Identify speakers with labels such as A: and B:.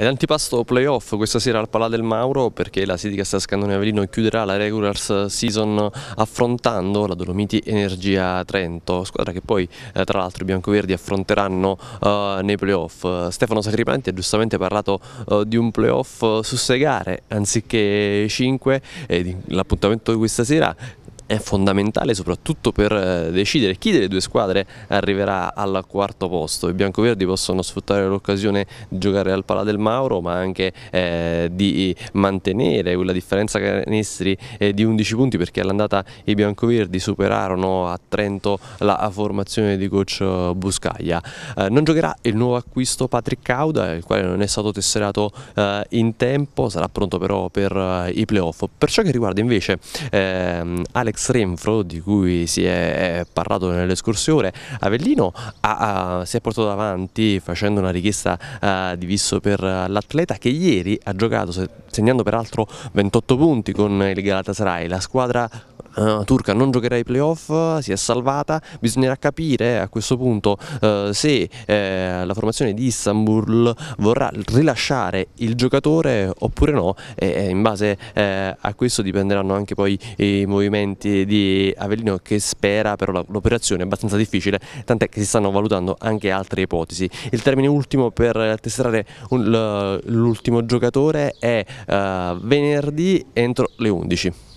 A: È l'antipasto playoff questa sera al Palà del Mauro perché la Sidica Scandone Avellino chiuderà la regular season affrontando la Dolomiti Energia Trento, squadra che poi eh, tra l'altro i biancoverdi affronteranno eh, nei playoff. Stefano Sacripanti ha giustamente parlato eh, di un playoff su 6 gare anziché 5 e l'appuntamento di questa sera è fondamentale soprattutto per eh, decidere chi delle due squadre arriverà al quarto posto. I biancoverdi possono sfruttare l'occasione di giocare al Pala del Mauro ma anche eh, di mantenere quella differenza canestri eh, di 11 punti perché all'andata i biancoverdi superarono a Trento la formazione di coach eh, Buscaglia. Eh, non giocherà il nuovo acquisto Patrick Cauda il quale non è stato tesserato eh, in tempo, sarà pronto però per i playoff. Per ciò che riguarda invece ehm, Alex Renfro di cui si è parlato nelle scorse ore, Avellino ha, ha, si è portato avanti facendo una richiesta uh, di visto per l'atleta che ieri ha giocato segnando peraltro 28 punti con il Galatasaray, la squadra Uh, Turca non giocherà ai playoff, si è salvata, bisognerà capire eh, a questo punto uh, se eh, la formazione di Istanbul vorrà rilasciare il giocatore oppure no e, in base eh, a questo dipenderanno anche poi i movimenti di Avellino che spera però l'operazione è abbastanza difficile tant'è che si stanno valutando anche altre ipotesi. Il termine ultimo per tesserare l'ultimo giocatore è uh, venerdì entro le 11.